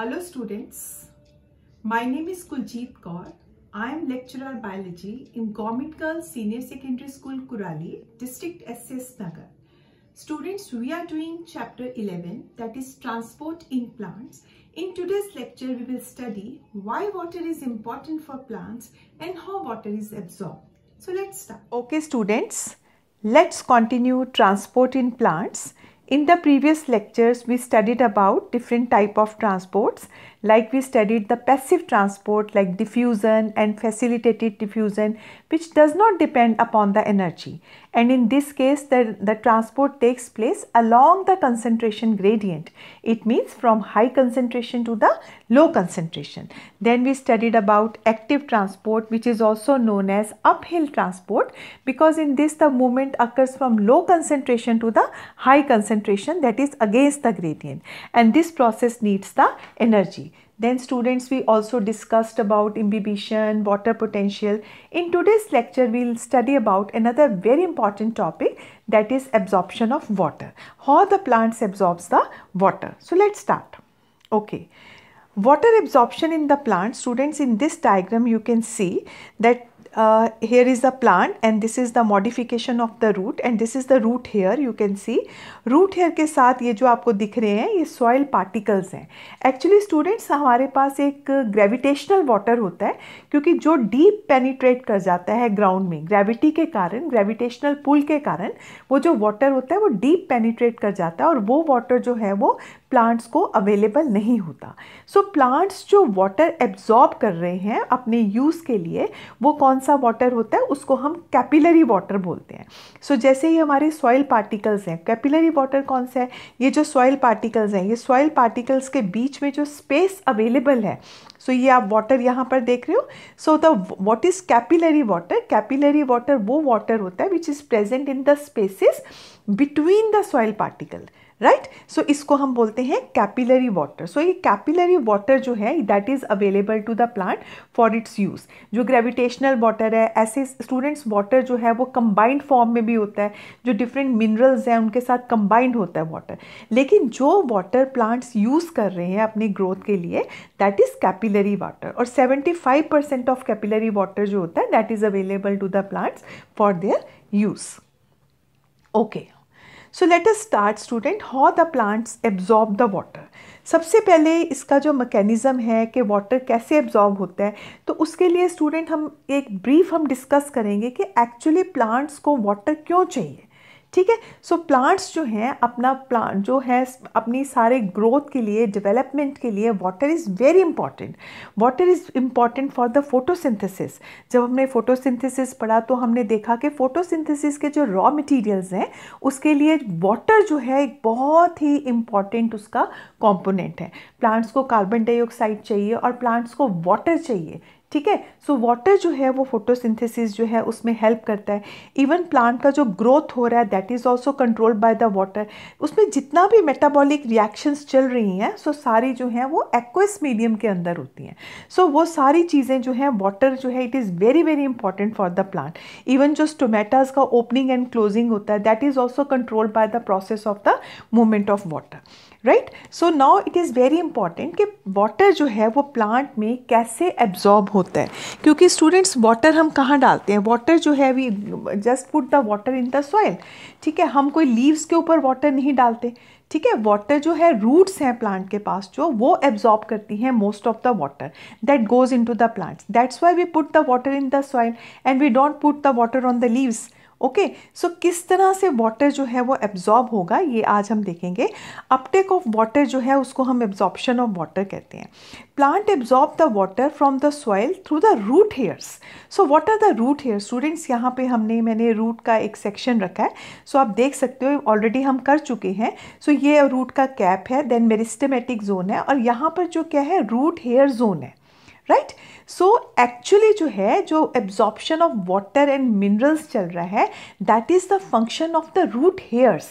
Hello students, my name is Kuljeet Kaur. I am lecturer biology in Gomit Girls Senior Secondary School Kurali, District SS Nagar. Students, we are doing chapter 11 that is transport in plants. In today's lecture, we will study why water is important for plants and how water is absorbed. So let's start. Okay students, let's continue transport in plants. In the previous lectures, we studied about different type of transports like we studied the passive transport like diffusion and facilitated diffusion which does not depend upon the energy and in this case the, the transport takes place along the concentration gradient it means from high concentration to the low concentration then we studied about active transport which is also known as uphill transport because in this the movement occurs from low concentration to the high concentration that is against the gradient and this process needs the energy then students, we also discussed about imbibition, water potential. In today's lecture, we'll study about another very important topic that is absorption of water, how the plants absorbs the water. So let's start. Okay. Water absorption in the plant, students in this diagram you can see that uh, here is the plant and this is the modification of the root and this is the root here you can see root here के साथ ये जो आपको दिख रहे हैं ये soil particles हैं actually students हमारे पास एक gravitational water होता है क्योंकि जो deep penetrate कर जाता है ground में gravity के कारण gravitational pull के कारण वो जो water होता है वो deep penetrate कर जाता है और वो water जो है वो प्लांट्स को अवेलेबल नहीं होता सो so, प्लांट्स जो वाटर एब्जॉर्ब कर रहे हैं अपने यूज़ के लिए वो कौन सा वाटर होता है उसको हम कैपिलरी वाटर बोलते हैं सो so, जैसे ही हमारे सॉइल पार्टिकल्स हैं कैपिलरी वाटर कौन सा है ये जो सॉइल पार्टिकल्स हैं ये सॉइल पार्टिकल्स के बीच में जो स्पेस अवेलेबल है सो so, ये आप वाटर यहाँ पर देख रहे हो so the what is capillary water capillary water वो वाटर होता है which is present in the spaces between the soil particle right right? So so, इसको हम बोलते हैं कैपिलरी वाटर सो ये कैपिलरी वाटर जो है that is available to the plant for its use जो ग्रेविटेशनल वाटर है ऐसे स्टूडेंट्स वाटर जो है वो कंबाइंड फॉर्म में भी होता है जो डिफरेंट मिनरल्स हैं उनके साथ कंबाइंड होता है वाटर लेकिन जो वाटर प्लांट्स यूज़ कर रहे हैं अपनी ग्रोथ के लिए दैट इज़ कैपिलरी वाटर और seventy five percent of capillary water जो होता है that is available to the plants for their use okay so let us start student how the plants absorb the water सबसे पहले इसका जो mechanism है कि वाटर कैसे एब्जॉर्ब होता है तो उसके लिए स्टूडेंट हम एक ब्रीफ हम डिस्कस करेंगे कि एक्चुअली प्लांट्स को वाटर क्यों चाहिए ठीक है सो प्लांट्स जो हैं अपना प्लांट जो है अपनी सारे ग्रोथ के लिए डेवलपमेंट के लिए water is very important water is important for the photosynthesis जब हमने फोटोसिंथेसिस पढ़ा तो हमने देखा कि फोटोसिंथेसिस के जो रॉ मटेरियल्स हैं उसके लिए वाटर जो है एक बहुत ही इम्पॉर्टेंट उसका कॉम्पोनेंट है प्लांट्स को कार्बन डाइऑक्साइड चाहिए और प्लांट्स को वाटर चाहिए ठीक है सो वाटर जो है वो फोटोसिंथेसिस जो है उसमें हेल्प करता है इवन प्लांट का जो ग्रोथ हो रहा है that is also controlled by the water उसमें जितना भी मेटाबॉलिक रिएक्शंस चल रही हैं सो so सारी जो हैं वो एक्वस मीडियम के अंदर होती हैं सो so वो सारी चीज़ें जो हैं वाटर जो है it is very very important for the plant even जो स्टोमेटाज का ओपनिंग एंड क्लोजिंग होता है that is also controlled by the process of the movement of water right so now it is very important कि water जो है वो plant में कैसे एब्जॉर्ब होता है क्योंकि स्टूडेंट्स वाटर हम कहाँ डालते हैं वाटर जो है we just put the water in the soil ठीक है हम कोई लीव्स के ऊपर वाटर नहीं डालते ठीक है वाटर जो है रूट्स हैं प्लांट के पास जो वो एब्जॉर्ब करती हैं most of the water that goes into the plants that's why we put the water in the soil and we don't put the water on the leaves okay okay, so so किस तरह से water जो है वो absorb होगा ये आज हम देखेंगे अपटेक ऑफ वाटर जो है उसको हम एब्जॉर्बशन ऑफ वाटर कहते हैं plant absorb the water from the soil through the root hairs so what are the root hair students यहाँ पे हमने मैंने रूट का एक सेक्शन रखा है सो so आप देख सकते हो ऑलरेडी हम कर चुके हैं सो so ये रूट का कैप है देन मेरिस्टमेटिक जोन है और यहाँ पर जो क्या है रूट हेयर जोन है राइट सो एक्चुअली जो है जो absorption of water and minerals चल रहा है that is the function of the root hairs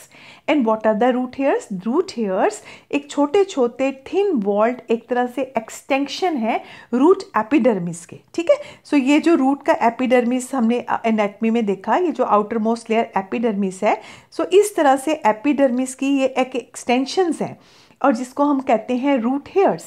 and what are the root hairs root hairs एक छोटे छोटे थिन वॉल्ड एक तरह से एक्सटेंशन है रूट एपिडर्मिस के ठीक है सो ये जो रूट का एपिडर्मिस हमने एनेटमी में देखा ये जो आउटर मोस्ट लेयर एपिडर्मिस है सो so इस तरह से एपिडर्मिस की ये एक एक्सटेंशंस हैं और जिसको हम कहते हैं रूट हेयर्स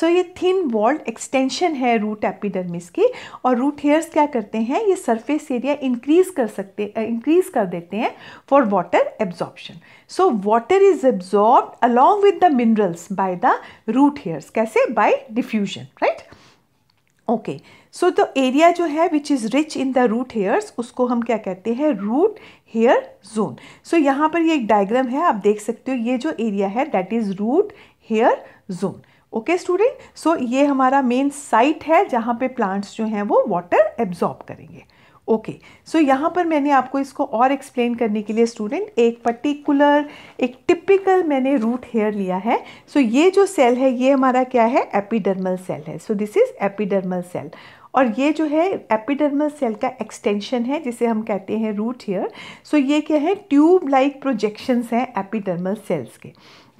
सो ये थिन वॉल्ड एक्सटेंशन है रूट एपिडर्मिस की और रूट हेयर्स क्या करते हैं ये सरफेस एरिया इंक्रीज कर सकते इंक्रीज कर देते हैं for water absorption so water is absorb along with the minerals by the root hairs कैसे by diffusion right okay so तो एरिया जो है which is rich in the root hairs उसको हम क्या कहते हैं रूट हेयर जोन सो यहाँ पर ये एक डायग्राम है आप देख सकते हो ये जो एरिया है that is root hair zone okay student so ये हमारा मेन साइट है जहाँ पे प्लांट्स जो हैं वो वाटर एब्जॉर्ब करेंगे ओके okay. सो so, यहाँ पर मैंने आपको इसको और एक्सप्लेन करने के लिए स्टूडेंट एक पर्टिकुलर एक टिपिकल मैंने रूट हेयर लिया है सो so, ये जो सेल है ये हमारा क्या है एपिडर्मल सेल है so this is epidermal cell और ये जो है एपिडर्मल सेल का एक्सटेंशन है जिसे हम कहते हैं रूट हेयर सो ये क्या है ट्यूब लाइक प्रोजेक्शंस हैं एपिडर्मल सेल्स के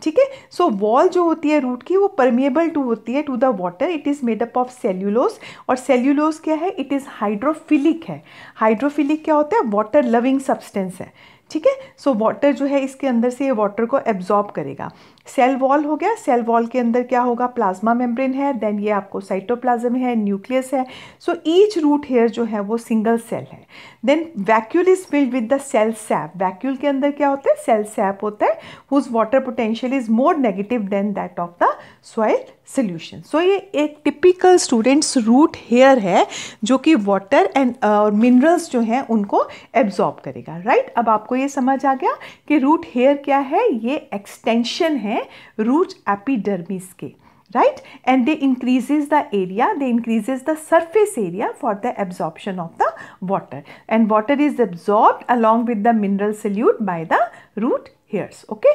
ठीक है सो वॉल जो होती है रूट की वो परमिएबल टू होती है to the water it is made up of cellulose और सेल्यूलोस क्या है इट इज़ हाइड्रोफिलिक है हाइड्रोफिलिक क्या होता है वाटर लविंग सब्सटेंस है ठीक है सो वाटर जो है इसके अंदर से ये वाटर को एब्जॉर्ब करेगा सेल वॉल हो गया सेल वॉल के अंदर क्या होगा प्लाज्मा मेम्ब्रेन है देन ये आपको साइटोप्लाज्म है न्यूक्लियस है सो ईच रूट हेयर जो है वो सिंगल सेल है then vacuole is filled with the cell sap vacuole के अंदर क्या होता है सेल सैप होता है whose water potential is more negative than that of the soil solution so ये एक टिपिकल स्टूडेंट्स रूट हेयर है जो कि वाटर एंड uh, और मिनरल्स जो हैं उनको एब्जॉर्ब करेगा राइट right? अब आपको ये समझ आ गया कि रूट हेयर क्या है ये एक्सटेंशन है हैं रूट एपिडर्मिस के right and they increases the area they increases the surface area for the absorption of the water and water is absorb along with the mineral solute by the root hairs okay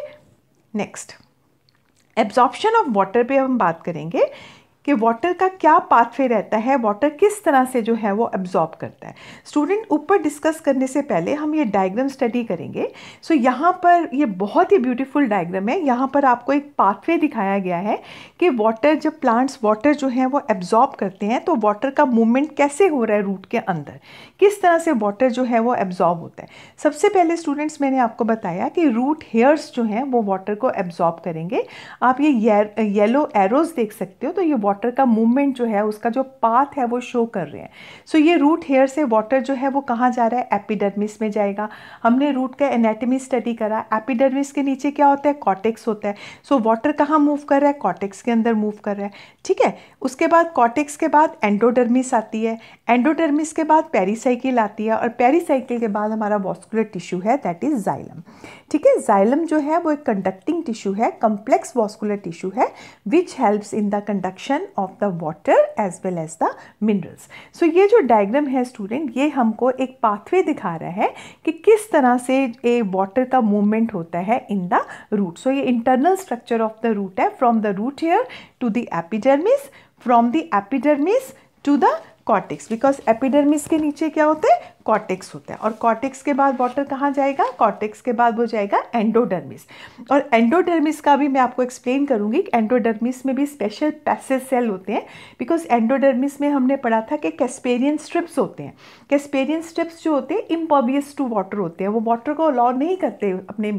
next absorption of water पे हम बात करेंगे कि water का क्या pathway रहता है water किस तरह से जो है वो एब्जॉर्ब करता है स्टूडेंट ऊपर डिस्कस करने से पहले हम ये डायग्राम स्टडी करेंगे सो so, यहाँ पर ये बहुत ही ब्यूटीफुल डायग्राम है यहाँ पर आपको एक पाथवे दिखाया गया है कि वाटर जब प्लांट्स वाटर जो है वो एब्जॉर्ब करते हैं तो वाटर का मूवमेंट कैसे हो रहा है रूट के अंदर किस तरह से वाटर जो है वो एब्जॉर्ब होता है सबसे पहले स्टूडेंट्स मैंने आपको बताया कि रूट हेयर्स जो हैं वो वाटर को एब्जॉर्ब करेंगे आप ये येलो एरोज़ देख सकते हो तो ये वाटर का मूवमेंट जो है उसका जो पाथ है वो शो कर रहे हैं सो so, ये रूट हेयर से वाटर जो है वो कहाँ जा रहा है एपिडर्मिस में जाएगा हमने रूट का एनेटमी स्टडी करा एपिडर्मिस के नीचे क्या होता है कॉटेक्स होता है सो so, वाटर कहाँ मूव कर रहा है कॉटेक्स के अंदर मूव कर रहा है ठीक है उसके बाद कॉटेक्स के बाद एंडोडर्मिस आती है एंडोडर्मिस के बाद पेरीसाइकिल आती है और पेरीसाइकिल के बाद हमारा वॉस्कुलर टिश्यू है दैट इज़ जाइलम ठीक है जाइलम जो है वो एक कंडक्टिंग टिश्यू है कंप्लेक्स वॉस्कुलर टिश्यू है which helps in the conduction distribution of the water as well as the minerals so ये जो डायग्राम है स्टूडेंट ये हमको एक पाथवे दिखा रहा है कि किस तरह से ए वाटर का मूवमेंट होता है इन द रूट सो ये internal structure of the root है from the root hair to the epidermis from the epidermis to the cortex because epidermis के नीचे क्या होते हैं कॉर्टेक्स होता है और कॉर्टेक्स के बाद वाटर कहाँ जाएगा कॉर्टेक्स के बाद वो जाएगा एंडोडर्मिस और एंडोडर्मिस का भी मैं आपको एक्सप्लेन करूँगी कि एंडोडर्मिस में भी स्पेशल पैसेज सेल होते हैं बिकॉज एंडोडर्मिस में हमने पढ़ा था कि कैस्पेरियन स्ट्रिप्स होते हैं कैस्पेरियन स्ट्रिप्स जो होते हैं इम्पॉबियस टू वाटर होते हैं वो वाटर को अलाउ नहीं करते अपने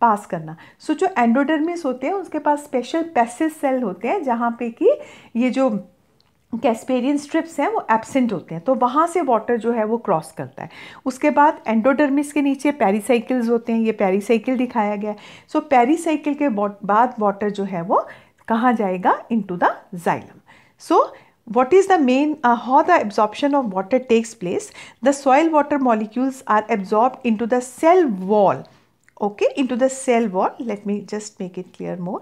पास करना सो so, जो एंडोडर्मिस होते हैं उसके पास स्पेशल पैसे सेल होते हैं जहाँ पे कि ये जो कैस्पेरियन स्ट्रिप्स हैं वो एबसेंट होते हैं तो वहाँ से वाटर जो है वो क्रॉस करता है उसके बाद एंडोडर्मिस के नीचे पेरीसाइकिल्स होते हैं ये पेरीसाइकिल दिखाया गया है सो पेरीसाइकिल के बाद वाटर जो है वो कहाँ जाएगा into the xylem so what is the main how the absorption of water takes place the soil water molecules are absorb into the cell wall okay into the cell wall let me just make it clear more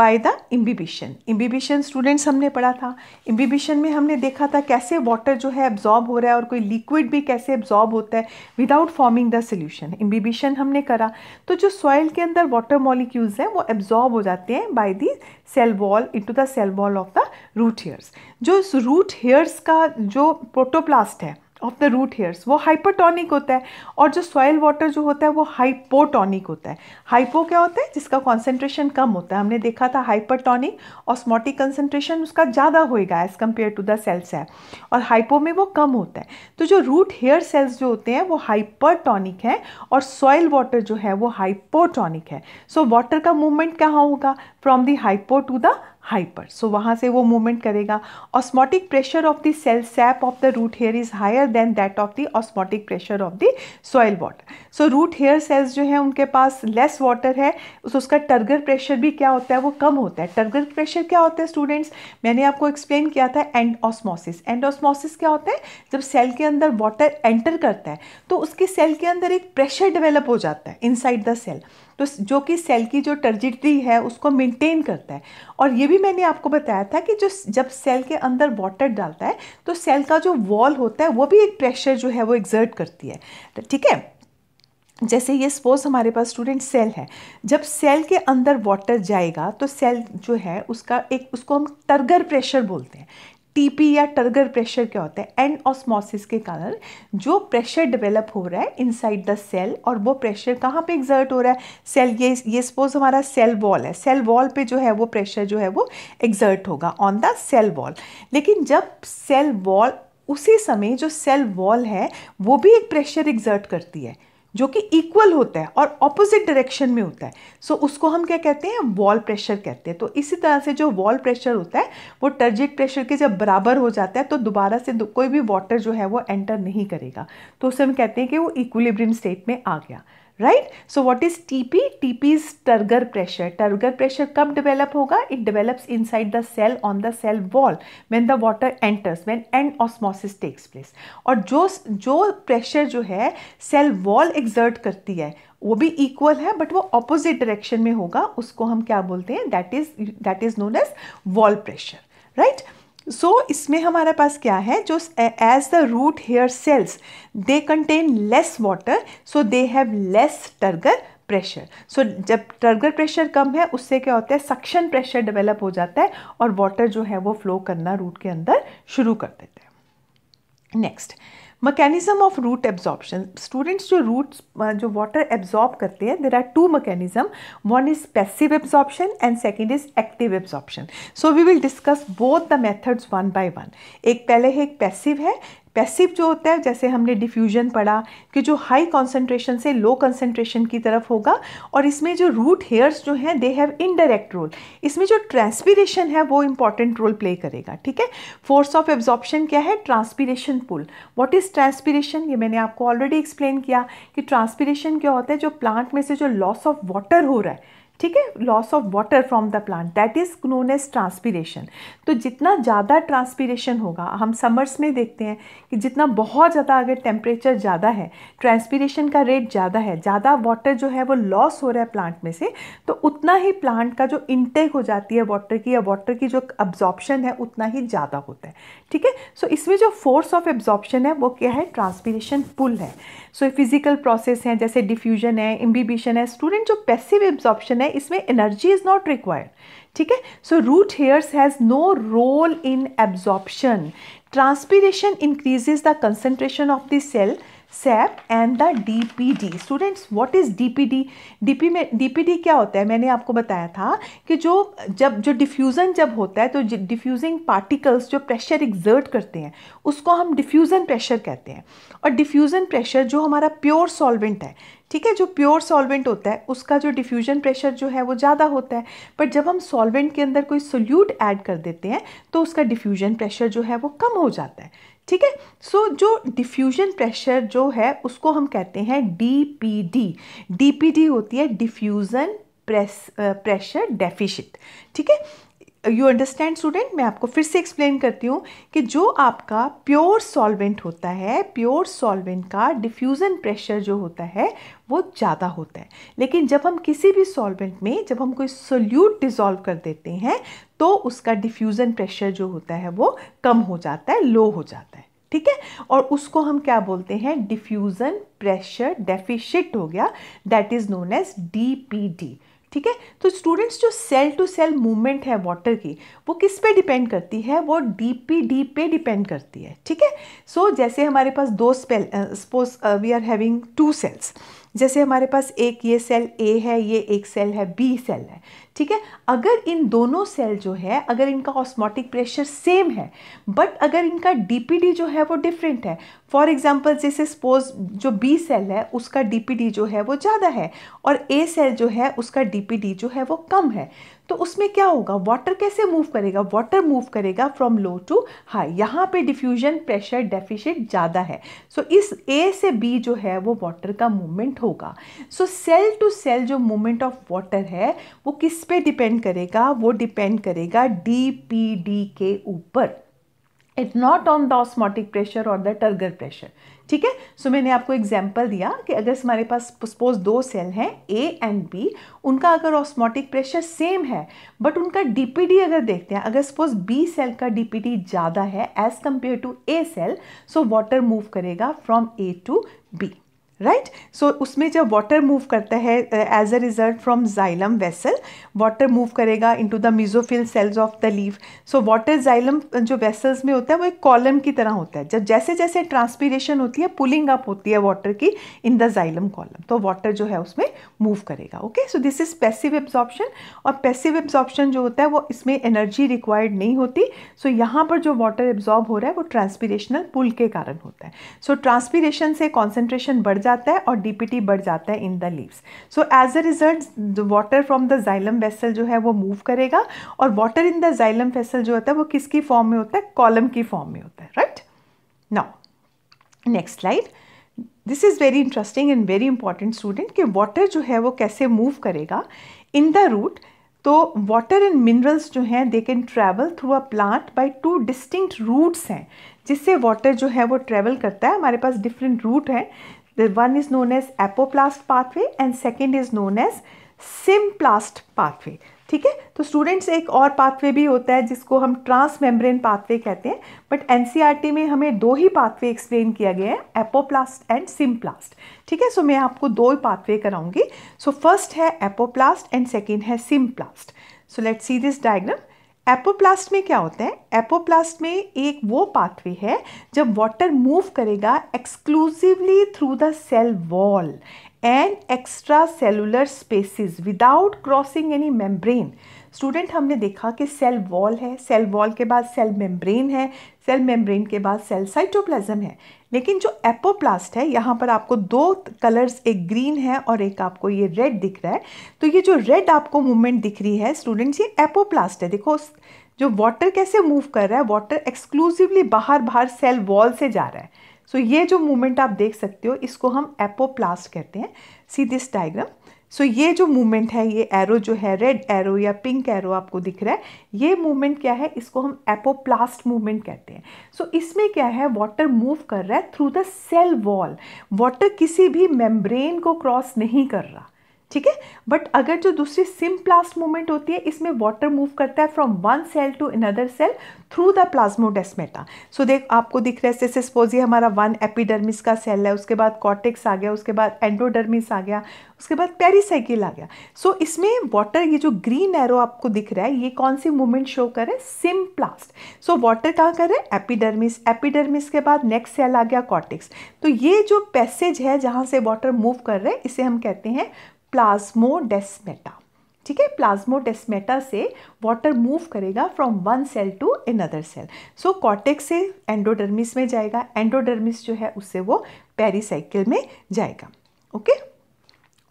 by the imbibition imbibition students हमने पढ़ा था imbibition में हमने देखा था कैसे water जो है absorb हो रहा है और कोई liquid भी कैसे absorb होता है without forming the solution imbibition हमने करा तो जो soil के अंदर water molecules हैं वो absorb हो जाते हैं by the cell wall into the cell wall of the root hairs जो root hairs का जो protoplast है ऑफ द रूट हेयर्स वो हाइपरटोनिक होता है और जो सॉयल वाटर जो होता है वो हाइपोटोनिक होता है हाइपो क्या होता है जिसका कॉन्सेंट्रेशन कम होता है हमने देखा था और स्मोटिक कंसेंट्रेशन उसका ज़्यादा होएगा as compare to the cells है और हाइपो में वो कम होता है तो जो रूट हेयर सेल्स जो होते हैं वो हाइपरटॉनिक है और सॉयल वाटर जो है वो हाइपोटोनिक है सो so, वाटर का मूवमेंट कहाँ होगा from the hypo to the hyper so वहाँ से वो मूवमेंट करेगा osmotic pressure of the cell sap of the root hair is higher than that of the osmotic pressure of the soil water so root hair cells जो है उनके पास less water है तो उसका टर्गर प्रेशर भी क्या होता है वो कम होता है टर्गर प्रेशर क्या होता है स्टूडेंट्स मैंने आपको एक्सप्लेन किया था एंड ऑस्मोसिस एंड ऑस्मोसिस क्या होता है जब सेल के अंदर वाटर एंटर करता है तो उसके सेल के अंदर एक प्रेशर डेवलप हो जाता है इनसाइड द सेल तो जो कि सेल की जो टर्जिटी है उसको मेंटेन करता है और ये भी मैंने आपको बताया था कि जो जब सेल के अंदर वाटर डालता है तो सेल का जो वॉल होता है वो भी एक प्रेशर जो है वो एग्जर्ट करती है तो ठीक है जैसे ये सपोज हमारे पास स्टूडेंट सेल है जब सेल के अंदर वाटर जाएगा तो सेल जो है उसका एक उसको हम टर्गर प्रेशर बोलते हैं टीपी या टर्गर प्रेशर क्या होता है एंड ऑस्मोसिस के कारण जो प्रेशर डेवलप हो रहा है इनसाइड द सेल और वो प्रेशर कहाँ पे एग्जर्ट हो रहा है सेल ये ये सपोज हमारा सेल वॉल है सेल वॉल पे जो है वो प्रेशर जो है वो एग्जर्ट होगा ऑन द सेल वॉल लेकिन जब सेल वॉल उसी समय जो सेल वॉल है वो भी एक प्रेशर एग्जर्ट करती है जो कि इक्वल होता है और ऑपोजिट डायरेक्शन में होता है सो so, उसको हम क्या कहते हैं वॉल प्रेशर कहते हैं तो इसी तरह से जो वॉल प्रेशर होता है वो टर्जिट प्रेशर के जब बराबर हो जाता है तो दोबारा से कोई भी वाटर जो है वो एंटर नहीं करेगा तो उसे हम कहते हैं कि वो इक्विलिब्रियम स्टेट में आ गया right so what is TP TP is turgor pressure turgor pressure कब डेवलप होगा it develops inside the cell on the cell wall when the water enters when and osmosis takes place और जो जो pressure जो है cell wall exert करती है वो भी इक्वल है बट वो अपोजिट डायरेक्शन में होगा उसको हम क्या बोलते हैं that is that is known as wall pressure right so so, इसमें हमारे पास क्या है जो as the root hair cells they contain less water so they have less turgor pressure so जब टर्गर प्रेशर कम है उससे क्या होता है सक्शन प्रेशर डेवलप हो जाता है और वाटर जो है वो फ्लो करना रूट के अंदर शुरू कर देते हैं next mechanism of root absorption students जो रूट uh, जो वाटर एब्जॉर्ब करते हैं there are two mechanism one is passive absorption and second is active absorption so we will discuss both the methods one by one एक पहले है एक passive है passive जो होता है जैसे हमने डिफ्यूजन पढ़ा कि जो हाई कॉन्सेंट्रेशन से लो कॉन्सेंट्रेशन की तरफ होगा और इसमें जो रूट हेयर्स जो हैं दे हैव इनडायरेक्ट रोल इसमें जो ट्रांसपीरेशन है वो इंपॉर्टेंट रोल प्ले करेगा ठीक है फोर्स ऑफ एब्जॉर्प्शन क्या है transpiration pull what is transpiration ये मैंने आपको ऑलरेडी एक्सप्लेन किया कि ट्रांसपीरेशन क्या होता है जो प्लांट में से जो लॉस ऑफ वाटर हो रहा है ठीक है loss of water from the plant that is known as transpiration तो जितना ज़्यादा ट्रांसपीरेशन होगा हम समर्स में देखते हैं कि जितना बहुत ज़्यादा अगर टेम्परेचर ज़्यादा है ट्रांसपीरेशन का रेट ज़्यादा है ज़्यादा वाटर जो है वो लॉस हो रहा है प्लांट में से तो उतना ही प्लांट का जो इनटेक हो जाती है वाटर की या वाटर की जो अब्जॉर्प्शन है उतना ही ज़्यादा होता है ठीक है सो इसमें जो फोर्स ऑफ एब्जॉर्प्शन है वो क्या है ट्रांसपीरेशन पुल है सो फिजिकल प्रोसेस हैं जैसे डिफ्यूजन है इम्बिबिशन है स्टूडेंट जो पैसिव एब्जॉर्प्शन है इसमें एनर्जी इज़ नॉट रिक्वायर्ड ठीक है so root hairs has no role in absorption transpiration increases the concentration of the cell sap and the D P D students what is D D P D P में D P D क्या होता है मैंने आपको बताया था कि जो जब जो डिफ्यूज़न जब होता है तो डिफ्यूजिंग पार्टिकल्स जो प्रेशर एग्जर्ट करते हैं उसको हम डिफ्यूज़न प्रेशर कहते हैं और डिफ्यूज़न प्रेशर जो हमारा प्योर सॉल्वेंट है ठीक है जो प्योर सॉल्वेंट होता है उसका जो डिफ्यूजन प्रेशर जो है वो ज़्यादा होता है पर जब हम सॉल्वेंट के अंदर कोई सोल्यूट ऐड कर देते हैं तो उसका डिफ्यूजन प्रेशर जो है वो कम हो जाता है ठीक है सो जो डिफ्यूजन प्रेशर जो है उसको हम कहते हैं डीपीडी डीपीडी होती है डिफ्यूज़न प्रेस प्रेशर डेफिशिट ठीक है यू अंडरस्टैंड स्टूडेंट मैं आपको फिर से एक्सप्लेन करती हूँ कि जो आपका प्योर सॉल्वेंट होता है प्योर सॉल्वेंट का डिफ्यूज़न प्रेशर जो होता है वो ज़्यादा होता है लेकिन जब हम किसी भी सॉल्वेंट में जब हम कोई सोल्यूट डिज़ोल्व कर देते हैं तो उसका डिफ्यूज़न प्रेशर जो होता है वो कम हो जाता है लो हो जाता है ठीक है और उसको हम क्या बोलते हैं डिफ्यूज़न प्रेशर डेफिशिट हो गया that is known as D P D ठीक है तो स्टूडेंट्स जो सेल टू सेल मूवमेंट है वाटर की वो किस पे डिपेंड करती है वो डीपीडी पे डिपेंड करती है ठीक है सो जैसे हमारे पास दो स्पेल suppose we are having two cells जैसे हमारे पास एक ये सेल ए है ये एक सेल है बी सेल है ठीक है अगर इन दोनों सेल जो है अगर इनका ऑस्मोटिक प्रेशर सेम है बट अगर इनका डीपीडी जो है वो डिफरेंट है फॉर एग्जाम्पल जैसे सपोज जो बी सेल है उसका डीपीडी जो है वो ज़्यादा है और ए सेल जो है उसका डीपीडी जो है वो कम है तो उसमें क्या होगा वाटर कैसे मूव करेगा वाटर मूव करेगा फ्रॉम लो टू हाई यहाँ पे डिफ्यूजन प्रेशर डेफिशिट ज़्यादा है सो so, इस ए से बी जो है वो वाटर का मूवमेंट होगा सो सेल टू सेल जो मूवमेंट ऑफ वाटर है वो किस किस पे डिपेंड करेगा वो डिपेंड करेगा डी पी डी के ऊपर it not on the osmotic pressure और द टर्गर प्रेशर ठीक है सो मैंने आपको एग्जाम्पल दिया कि अगर हमारे पास सपोज दो सेल हैं ए एंड बी उनका अगर ऑस्मोटिक प्रेशर सेम है बट उनका डीपीडी अगर देखते हैं अगर सपोज बी सेल का डीपीडी ज़्यादा है as compare to A cell so water move करेगा from A to B right right? So so, उसमें जब वाटर मूव करता है as a result from xylem vessel water move करेगा into the mesophyll cells of the leaf so water xylem जो vessels में होता है वो एक कॉलम की तरह होता है जब जैसे जैसे ट्रांसपीरेशन होती है पुलिंग अप होती है वाटर की इन द जाइलम कॉलम तो वाटर जो है उसमें मूव करेगा okay so this is passive absorption और पैसिव एब्जॉर्प्शन जो होता है वो इसमें एनर्जी रिक्वायर्ड नहीं होती सो so, यहाँ पर जो वाटर एब्जॉर्ब हो रहा है वो ट्रांसपीरेशनल पुल के कारण होता है सो so, ट्रांसपीरेशन से कॉन्सेंट्रेशन बढ़ जाता जाता है और डी बढ़ जाता है in the leaves so as a result water from the xylem vessel जो है वो मूव करेगा और water in the xylem vessel जो होता है वो किसकी फॉर्म में होता है कॉलम की फॉर्म में होता है right now next slide this is very interesting and very important student कि वाटर जो है वो कैसे मूव करेगा इन द रूट तो वाटर एंड मिनरल्स जो हैं they can travel through a plant by two distinct routes हैं जिससे वाटर जो है वो ट्रैवल करता है हमारे पास डिफरेंट रूट हैं The one is known as apoplast pathway and second is known as symplast pathway ठीक है तो स्टूडेंट्स एक और पाथवे भी होता है जिसको हम ट्रांस मेम्ब्रेन पाथवे कहते हैं बट एनसीईआरटी e में हमें दो ही पाथवे एक्सप्लेन किया गया है एपोप्लास्ट एंड सिम्प्लास्ट ठीक है सो मैं आपको दो ही पाथवे कराऊंगी सो फर्स्ट है एपोप्लास्ट एंड सेकेंड है symplast so let's see this diagram apoplast में क्या होता है एपोप्लास्ट में एक वो पाथवे है जब वाटर मूव करेगा exclusively through the cell wall and extra cellular spaces without crossing any membrane student हमने देखा कि सेल वॉल है सेल वॉल के बाद सेल मेम्ब्रेन है सेल मेम्ब्रेन के बाद सेल साइटोप्लाज्म है लेकिन जो एपोप्लास्ट है यहाँ पर आपको दो कलर्स एक ग्रीन है और एक आपको ये रेड दिख रहा है तो ये जो रेड आपको मूवमेंट दिख रही है स्टूडेंट्स ये एपोप्लास्ट है देखो जो वाटर कैसे मूव कर रहा है वाटर एक्सक्लूसिवली बाहर बाहर सेल वॉल से जा रहा है सो so, ये जो मूवमेंट आप देख सकते हो इसको हम एपोप्लास्ट कहते हैं see this diagram so so, ये जो मूवमेंट है ये एरो जो है रेड एरो या पिंक एरो आपको दिख रहा है ये मूवमेंट क्या है इसको हम एपोप्लास्ट मूवमेंट कहते हैं सो so, इसमें क्या है वाटर मूव कर रहा है through the cell wall water किसी भी मेम्ब्रेन को क्रॉस नहीं कर रहा ठीक है बट अगर जो दूसरी सिम्प्लास्ट मूवमेंट होती है इसमें वाटर मूव करता है from one cell to another cell through the plasmodesmata so देख आपको दिख रहा है जैसे सपोज ये हमारा वन एपिडर्मिस का सेल है उसके बाद कॉर्टिक्स आ गया उसके बाद एंडोडर्मिस आ गया उसके बाद पेरिसाइकिल आ गया सो so, इसमें वाटर ये जो ग्रीन एरो आपको दिख रहा है ये कौन सी मूवमेंट शो करें सिम प्लास्ट सो वाटर कहाँ करे एपिडर्मिस एपिडर्मिस के बाद नेक्स्ट सेल आ गया कॉर्टिक्स तो ये जो पैसेज है जहाँ से वाटर मूव कर रहे हैं इसे हम कहते हैं प्लाज्मोडेस्मेटा ठीक है प्लाज्मोडेस्मेटा से वाटर मूव करेगा from one cell to another cell so cortex से एंडोडर्मिस में जाएगा एंडोडर्मिस जो है उससे वो पेरीसाइकिल में जाएगा okay okay?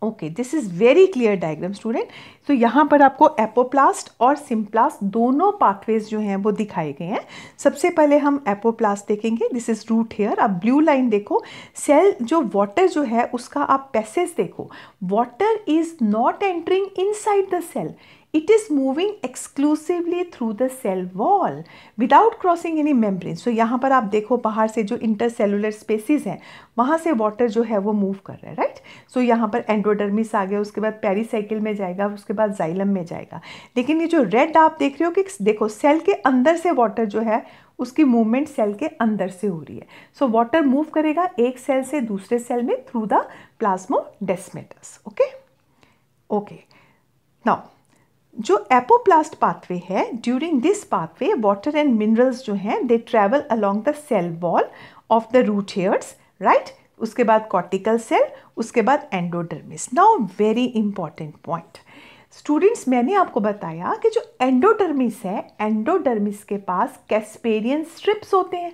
Okay this is very clear diagram student तो यहाँ पर आपको एपोप्लास्ट और सिम्प्लास्ट दोनों पाथवेज जो हैं वो दिखाए गए हैं सबसे पहले हम एपोप्लास्ट देखेंगे दिस इज़ रूट हेयर आप ब्लू लाइन देखो सेल जो वाटर जो है उसका आप पैसेज देखो water is not entering inside the cell it is moving exclusively through the cell wall without crossing any membrane. So यहाँ पर आप देखो बाहर से जो इंटरसेलुलर स्पेसिस हैं वहाँ से वाटर जो है वो मूव कर रहा है राइट सो so, यहाँ पर एंडोडर्मिस आ गया उसके बाद पेरीसाइकिल में जाएगा उसके बाद जाइलम में जाएगा लेकिन ये जो रेड आप देख रहे हो कि देखो सेल के अंदर से वाटर जो है उसकी मूवमेंट सेल के अंदर से हो रही है सो वाटर मूव करेगा एक सेल से दूसरे सेल में through the plasmodesmata okay okay now जो एपोप्लास्ट पाथवे है during this pathway water and minerals जो हैं they travel along the cell wall of the root hairs right उसके बाद कॉर्टिकल सेल उसके बाद endodermis now very important point students मैंने आपको बताया कि जो एंडोडर्मिस है एंडोडर्मिस के पास कैस्पेरियन स्ट्रिप्स होते हैं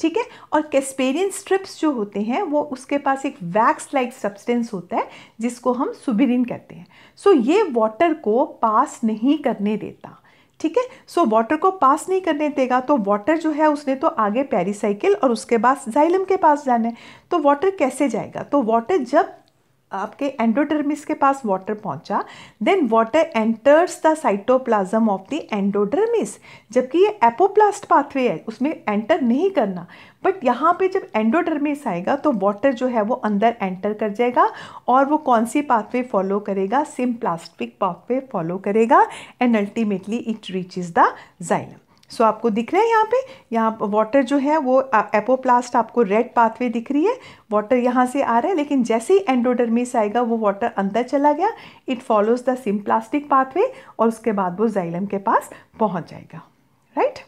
ठीक है और कैस्पेरियन स्ट्रिप्स जो होते हैं वो उसके पास एक वैक्स लाइक सब्सटेंस होता है जिसको हम सुबिरिन कहते हैं सो so, ये वाटर को पास नहीं करने देता ठीक है सो वाटर को पास नहीं करने देगा तो वाटर जो है उसने तो आगे पेरीसाइकिल और उसके बाद जाइलम के पास जाना है तो वाटर कैसे जाएगा तो वाटर जब आपके एंडोडर्मिस के पास वाटर पहुंचा then water enters the cytoplasm of the endodermis जबकि ये एपोप्लास्ट पाथवे है उसमें एंटर नहीं करना बट यहाँ पे जब एंडोडर्मिस आएगा तो वाटर जो है वो अंदर एंटर कर जाएगा और वो कौन सी पाथवे फॉलो करेगा सिम प्लास्टिक पाथवे फॉलो करेगा and ultimately it reaches the xylem so so, आपको दिख रहा है यहाँ पे यहाँ वाटर जो है वो एपोप्लास्ट आपको रेड पाथवे दिख रही है वाटर यहाँ से आ रहा है लेकिन जैसे ही एंडोडर्मिस आएगा वो वाटर अंदर चला गया it follows the symplastic pathway और उसके बाद वो जाइलम के पास पहुँच जाएगा right right?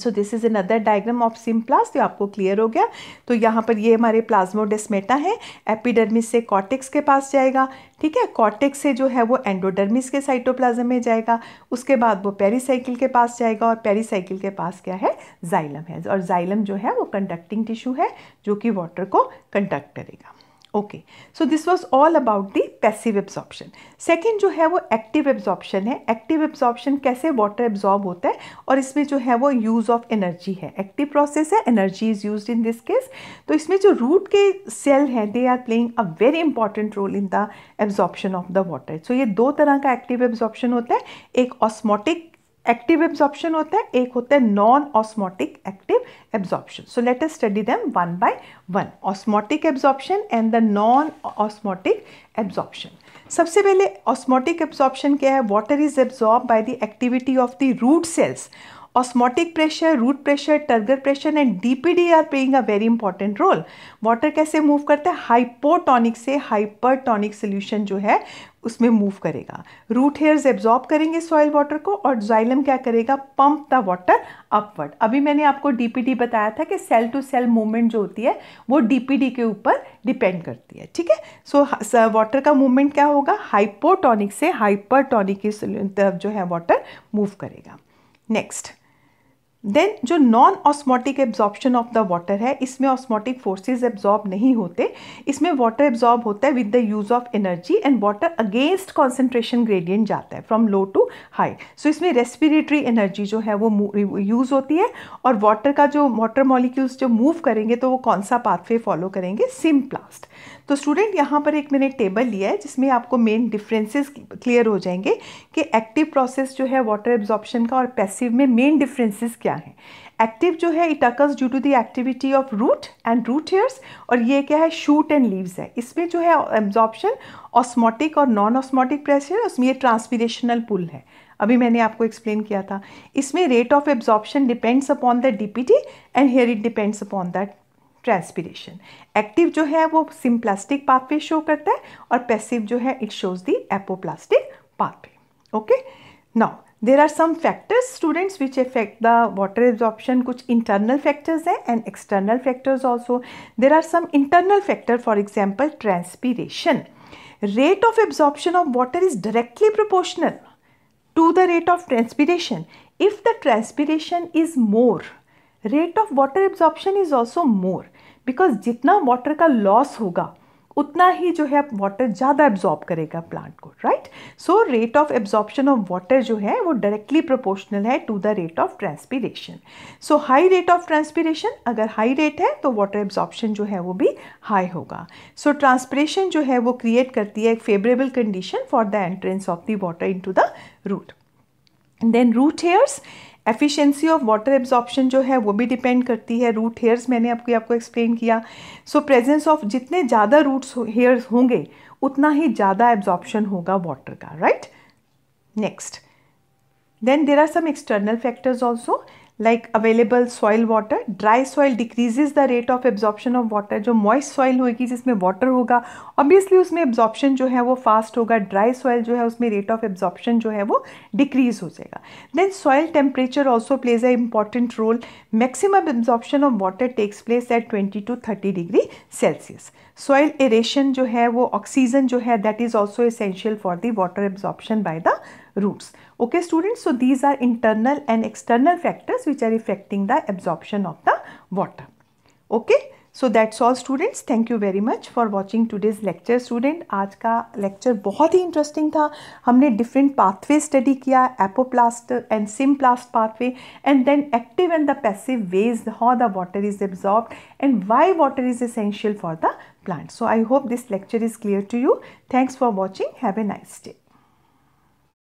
So this is another diagram of symplast आपको क्लियर हो गया तो यहाँ पर ये हमारे प्लाज्मोडेस्मेटा है एपिडर्मिस से कॉटिक्स के पास जाएगा ठीक है कॉटिक्स से जो है वो एंडोडर्मिस के साइटोप्लाज्म में जाएगा उसके बाद वो पेरीसाइकिल के पास जाएगा और पेरीसाइकिल के पास क्या है जाइलम है और जाइलम जो है वो कंडक्टिंग टिश्यू है जो कि वाटर को कंडक्ट करेगा okay so this was all about the passive absorption second जो है वो एक्टिव एब्जॉर्प्शन है एक्टिव एब्जॉर्प्शन कैसे वाटर एब्जॉर्ब होता है और इसमें जो है वो यूज़ ऑफ एनर्जी है एक्टिव प्रोसेस है energy is use in this case तो इसमें जो रूट के सेल हैं they are playing a very important role in the absorption of the water so ये दो तरह का एक्टिव एब्जॉर्प्शन होता है एक ऑस्मोटिक एक्टिव एब्जॉर्प्शन होता है एक होता है non osmotic active absorption so let us study them one by one osmotic absorption and the non osmotic absorption सबसे पहले ऑस्मोटिक एब्जॉर्प्शन क्या है water is absorb by the activity of the root cells osmotic pressure root pressure turgor pressure and D P D are playing a very important role water कैसे move करता है hypotonic से hypertonic solution जो है उसमें move करेगा root hairs absorb करेंगे soil water को और जाइलम क्या करेगा पंप द वाटर अपवर्ड अभी मैंने आपको डीपीडी बताया था कि सेल टू सेल मूवमेंट जो होती है वो डीपीडी के ऊपर डिपेंड करती है ठीक है सो वाटर का मूवमेंट क्या होगा हाइपोटोनिक से हाइपरटोनिक की तरफ जो है वाटर मूव करेगा नेक्स्ट देन जो non osmotic absorption of the water है इसमें ऑस्मोटिक फोर्सेज एब्जॉर्ब नहीं होते इसमें वाटर एब्जॉर्ब होता है with the use of energy and water against concentration gradient जाता है from low to high so इसमें रेस्पिरेटरी एनर्जी जो है वो यूज़ होती है और वाटर का जो वाटर मॉलिक्यूल्स जो मूव करेंगे तो वो कौन सा पाथवे फॉलो करेंगे सिम प्लास्ट तो स्टूडेंट यहाँ पर एक मैंने टेबल लिया है जिसमें आपको मेन डिफरेंसेस क्लियर हो जाएंगे कि एक्टिव प्रोसेस जो है वाटर एब्जॉर्प्शन का और पैसिव में मेन डिफरेंसेस क्या हैं एक्टिव जो है it occurs due to the activity of root and root hairs और ये क्या है शूट एंड लीव्स है इसमें जो है एब्जॉर्प्शन ऑस्मोटिक और नॉन ऑस्मोटिक प्रेशर उसमें ये ट्रांसपीरेशनल पुल है अभी मैंने आपको एक्सप्लेन किया था इसमें rate of absorption depends upon the DPT and here it depends upon that transpiration active जो है वो सिम्प्लास्टिक पाथवे शो करता है और पैसिव जो है it shows the apoplastic pathway okay now there are some factors students which affect the water absorption कुछ internal factors हैं and external factors also there are some internal factor for example transpiration rate of absorption of water is directly proportional to the rate of transpiration if the transpiration is more rate of water absorption is also more because जितना water का loss होगा उतना ही जो है आप water ज़्यादा absorb करेगा plant को right so rate of absorption of water जो है वो डायरेक्टली प्रोपोर्शनल है to the rate of transpiration so high rate of transpiration अगर हाई रेट है तो वाटर एब्जॉर्प्शन जो है वो भी हाई होगा सो so, ट्रांसपीरेशन जो है वो क्रिएट करती है एक favourable condition for the entrance of the water into the root then root hairs efficiency of water absorption जो है वो भी डिपेंड करती है रूट हेयर्स मैंने आपको आपको एक्सप्लेन किया सो प्रेजेंस ऑफ जितने ज़्यादा रूट्स हेयर्स होंगे उतना ही ज़्यादा एब्जॉर्प्शन होगा वाटर का right next then there are some external factors also like available soil water dry soil decreases the rate of absorption of water जो मॉइस्ट सॉइल होगी जिसमें वाटर होगा ऑब्वियसली उसमें एब्जॉर्प्शन जो है वो फास्ट होगा ड्राई सॉइल जो है उसमें रेट ऑफ एब्जॉर्प्शन जो है वो डिक्रीज हो जाएगा then soil temperature also plays a important role maximum absorption of water takes place at twenty two thirty degree celsius soil aeration जो है वो ऑक्सीजन जो है that is also essential for the water absorption by the roots Okay, students, so these are internal and external factors which are affecting the absorption of the water. Okay, so that's all students. Thank you very much for watching today's lecture, student. Today's lecture was very interesting. We studied different pathways, apoplast and simplast pathway and then active and the passive ways how the water is absorbed and why water is essential for the plant. So I hope this lecture is clear to you. Thanks for watching. Have a nice day.